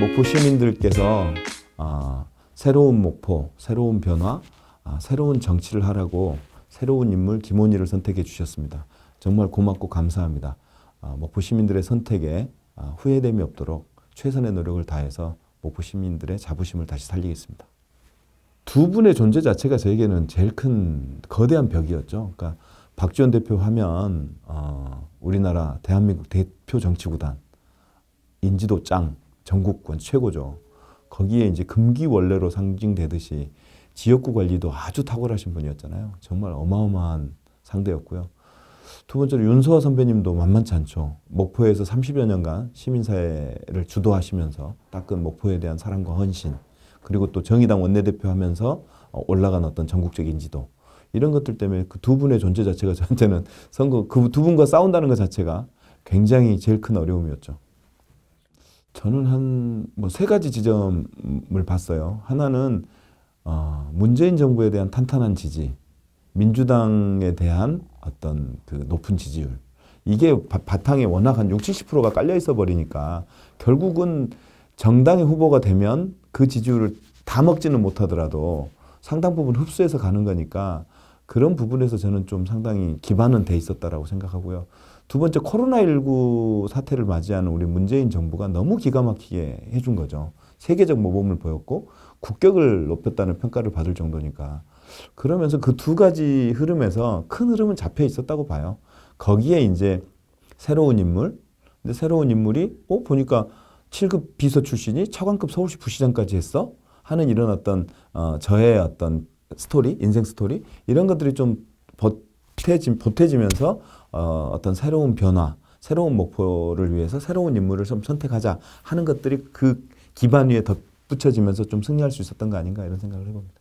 목포 시민들께서 아, 새로운 목포, 새로운 변화, 아, 새로운 정치를 하라고 새로운 인물 김원희를 선택해 주셨습니다. 정말 고맙고 감사합니다. 아, 목포 시민들의 선택에 후회됨이 없도록 최선의 노력을 다해서 목포 시민들의 자부심을 다시 살리겠습니다. 두 분의 존재 자체가 저에게는 제일 큰 거대한 벽이었죠. 그러니까 박지원 대표 하면 어, 우리나라 대한민국 대표 정치구단 인지도 짱 전국권 최고죠. 거기에 이제 금기원래로 상징되듯이 지역구 관리도 아주 탁월하신 분이었잖아요. 정말 어마어마한 상대였고요. 두 번째로 윤소아 선배님도 만만치 않죠. 목포에서 30여 년간 시민사회를 주도하시면서 따끈 목포에 대한 사랑과 헌신, 그리고 또 정의당 원내대표 하면서 어, 올라간 어떤 전국적인 지도, 이런 것들 때문에 그 두 분의 존재 자체가 저한테는 선거, 그 두 분과 싸운다는 것 자체가 굉장히 제일 큰 어려움이었죠. 저는 한 뭐 세 가지 지점을 봤어요. 하나는 어, 문재인 정부에 대한 탄탄한 지지, 민주당에 대한 어떤 그 높은 지지율. 이게 바, 탕에 워낙 한 60, 70%가 깔려 있어 버리니까 결국은 정당의 후보가 되면 그 지지율을 다 먹지는 못하더라도 상당 부분 흡수해서 가는 거니까 그런 부분에서 저는 좀 상당히 기반은 돼 있었다라고 생각하고요. 두 번째 코로나19 사태를 맞이하는 우리 문재인 정부가 너무 기가 막히게 해준 거죠. 세계적 모범을 보였고 국격을 높였다는 평가를 받을 정도니까 그러면서 그 두 가지 흐름에서 큰 흐름은 잡혀 있었다고 봐요. 거기에 이제 새로운 인물, 근데 새로운 인물이 어 보니까 7급 비서 출신이 차관급 서울시 부시장까지 했어 하는 이런 어떤 어, 저의 어떤 스토리, 인생 스토리 이런 것들이 좀 보태지, 보태지면서 어, 어떤 새로운 변화, 새로운 목표를 위해서 새로운 인물을 좀 선택하자 하는 것들이 그 기반 위에 덧붙여지면서 좀 승리할 수 있었던 거 아닌가 이런 생각을 해봅니다.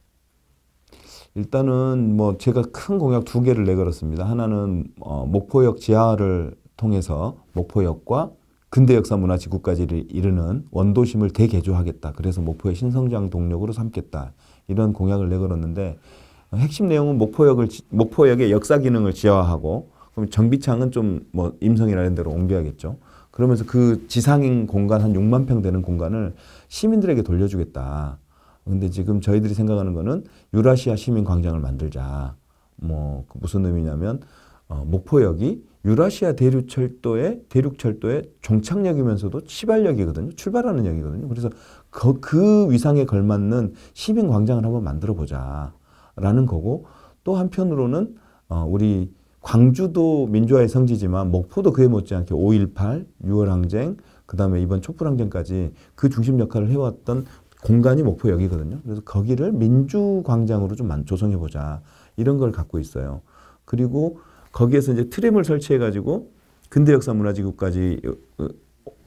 일단은 뭐 제가 큰 공약 두 개를 내걸었습니다. 하나는 어, 목포역 지하를 통해서 목포역과 근대 역사 문화 지구까지 이르는 원도심을 대개조하겠다. 그래서 목포의 신성장 동력으로 삼겠다. 이런 공약을 내걸었는데 핵심 내용은 목포역을 목포역의 역사 기능을 지하화하고 그럼 정비창은 좀 뭐임성이라는 데로 옮겨야겠죠. 그러면서 그 지상인 공간 한 6만 평 되는 공간을 시민들에게 돌려주겠다. 근데 지금 저희들이 생각하는 거는 유라시아 시민 광장을 만들자. 뭐 그 무슨 의미냐면 어, 목포역이 유라시아 대륙철도의 대륙철도의 종착역이면서도 시발역이거든요. 출발하는 역이거든요. 그래서 그, 그 위상에 걸맞는 시민 광장을 한번 만들어 보자. 라는 거고 또 한편으로는 어, 우리 광주도 민주화의 성지지만 목포도 그에 못지않게 5.18, 6월 항쟁, 그 다음에 이번 촛불 항쟁까지 그 중심 역할을 해왔던 공간이 목포여기거든요 그래서 거기를 민주광장으로 좀 조성해보자. 이런 걸 갖고 있어요. 그리고 거기에서 이제 트램을 설치해가지고 근대역사문화지구까지 어, 어,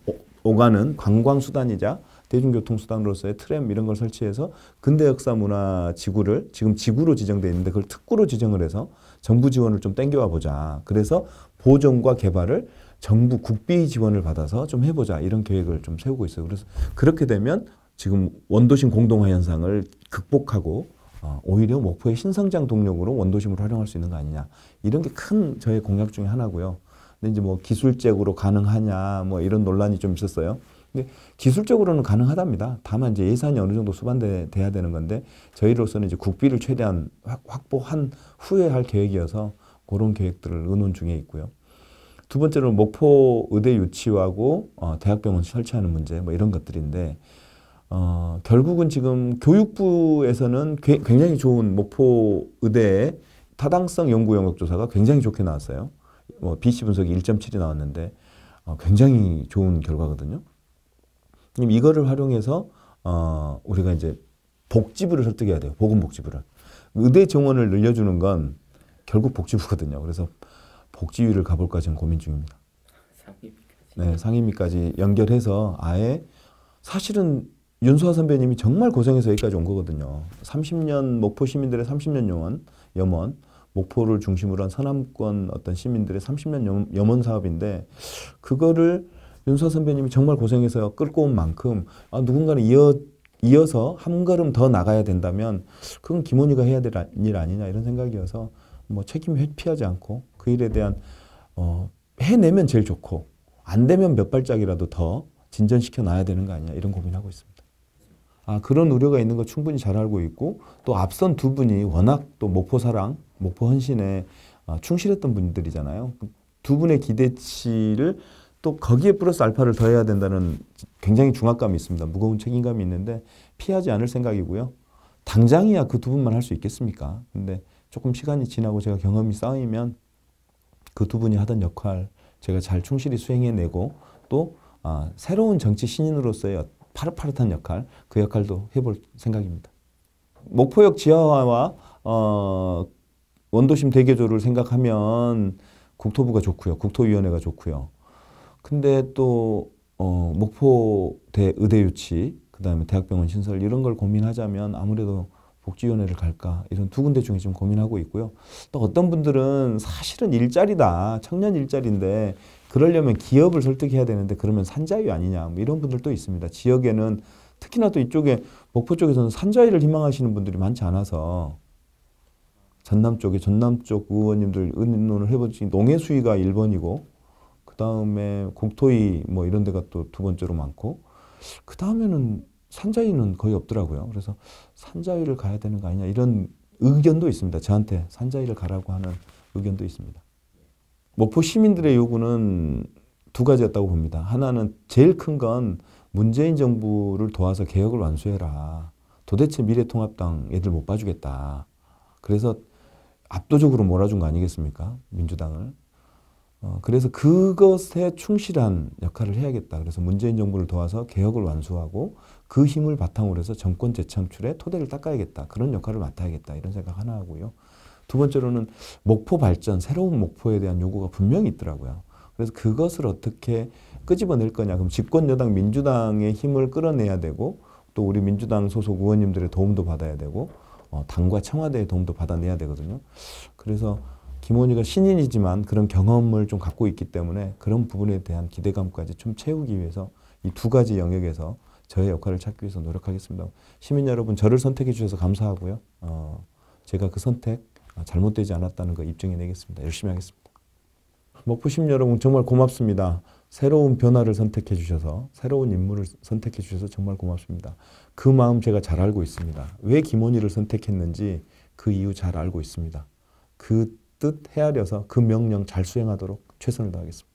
어, 오가는 관광수단이자 대중교통수단으로서의 트램 이런 걸 설치해서 근대 역사 문화 지구를 지금 지구로 지정돼 있는데 그걸 특구로 지정을 해서 정부 지원을 좀 땡겨와 보자. 그래서 보존과 개발을 정부 국비 지원을 받아서 좀 해보자 이런 계획을 좀 세우고 있어요. 그래서 그렇게 되면 지금 원도심 공동화 현상을 극복하고 어, 오히려 목포의 신성장 동력으로 원도심을 활용할 수 있는 거 아니냐 이런 게 큰 저의 공약 중에 하나고요. 근데 이제 뭐 기술적으로 가능하냐 뭐 이런 논란이 좀 있었어요. 근데 기술적으로는 가능하답니다. 다만 이제 예산이 어느 정도 수반돼야 되는 건데 저희로서는 이제 국비를 최대한 확보한 후에 할 계획이어서 그런 계획들을 의논 중에 있고요. 두 번째로 목포 의대 유치하고 어, 대학병원 설치하는 문제 뭐 이런 것들인데 어, 결국은 지금 교육부에서는 굉장히 좋은 목포 의대의 타당성 연구 영역 조사가 굉장히 좋게 나왔어요. 뭐 BC 분석이 1.7이 나왔는데 어, 굉장히 좋은 결과거든요. 이거를 활용해서 어, 우리가 이제 복지부를 설득해야 돼요. 보건복지부를. 의대 정원을 늘려주는 건 결국 복지부거든요. 그래서 복지위를 가볼까 지금 고민 중입니다. 상임위까지. 네, 상임위까지 연결해서 아예 사실은 윤수아 선배님이 정말 고생해서 여기까지 온 거거든요. 30년 목포 시민들의 30년 영원, 염원, 목포를 중심으로 한 서남권 어떤 시민들의 30년 염, 염원 사업인데 그거를 윤수아 선배님이 정말 고생해서 끌고 온 만큼 아, 누군가는 이어 이어서 한 걸음 더 나가야 된다면 그건 김원희가 해야 될 일 아, 아니냐 이런 생각이어서 뭐 책임 회피하지 않고 그 일에 대한 어, 해내면 제일 좋고 안 되면 몇 발짝이라도 더 진전시켜 놔야 되는 거 아니냐 이런 고민하고 있습니다. 아 그런 우려가 있는 거 충분히 잘 알고 있고 또 앞선 두 분이 워낙 또 목포 사랑, 목포 헌신에 아, 충실했던 분들이잖아요. 두 분의 기대치를 또 거기에 플러스 알파를 더해야 된다는 굉장히 중압감이 있습니다. 무거운 책임감이 있는데 피하지 않을 생각이고요. 당장이야 그 두 분만 할 수 있겠습니까? 근데 조금 시간이 지나고 제가 경험이 쌓이면 그 두 분이 하던 역할 제가 잘 충실히 수행해내고 또 아, 새로운 정치 신인으로서의 파릇파릇한 역할 그 역할도 해볼 생각입니다. 목포역 지하화와 어, 원도심 대개조를 생각하면 국토부가 좋고요. 국토위원회가 좋고요. 근데 또 어, 목포대 의대 유치, 그 다음에 대학병원 신설 이런 걸 고민하자면 아무래도 복지위원회를 갈까 이런 두 군데 중에 좀 고민하고 있고요. 또 어떤 분들은 사실은 일자리다 청년 일자리인데 그러려면 기업을 설득해야 되는데 그러면 산자유 아니냐 뭐 이런 분들도 있습니다. 지역에는 특히나 또 이쪽에 목포 쪽에서는 산자위를 희망하시는 분들이 많지 않아서 전남 쪽에 전남 쪽 의원님들 의논을 해보지 농해 수위가 1번이고 그다음에 공토이 뭐 이런 데가 또 두 번째로 많고 그다음에는 산자위는 거의 없더라고요. 그래서 산자위를 가야 되는 거 아니냐 이런 의견도 있습니다. 저한테 산자위를 가라고 하는 의견도 있습니다. 목포 시민들의 요구는 두 가지였다고 봅니다. 하나는 제일 큰 건 문재인 정부를 도와서 개혁을 완수해라. 도대체 미래통합당 애들 못 봐주겠다. 그래서 압도적으로 몰아준 거 아니겠습니까? 민주당을. 어, 그래서 그것에 충실한 역할을 해야겠다. 그래서 문재인 정부를 도와서 개혁을 완수하고 그 힘을 바탕으로 해서 정권 재창출에 토대를 닦아야겠다. 그런 역할을 맡아야겠다. 이런 생각 하나 하고요. 두 번째로는 목포 발전, 새로운 목포에 대한 요구가 분명히 있더라고요. 그래서 그것을 어떻게 끄집어낼 거냐. 그럼 집권 여당 민주당의 힘을 끌어내야 되고 또 우리 민주당 소속 의원님들의 도움도 받아야 되고 어, 당과 청와대의 도움도 받아내야 되거든요. 그래서 김원희가 신인이지만 그런 경험을 좀 갖고 있기 때문에 그런 부분에 대한 기대감까지 좀 채우기 위해서 이 두 가지 영역에서 저의 역할을 찾기 위해서 노력하겠습니다. 시민 여러분 저를 선택해 주셔서 감사하고요. 어, 제가 그 선택 잘못되지 않았다는 거 입증해 내겠습니다. 열심히 하겠습니다. 먹부심 여러분 정말 고맙습니다. 새로운 변화를 선택해 주셔서 새로운 임무를 선택해 주셔서 정말 고맙습니다. 그 마음 제가 잘 알고 있습니다. 왜 김원희를 선택했는지 그 이유 잘 알고 있습니다. 그뜻 헤아려서 그 명령 잘 수행하도록 최선을 다하겠습니다.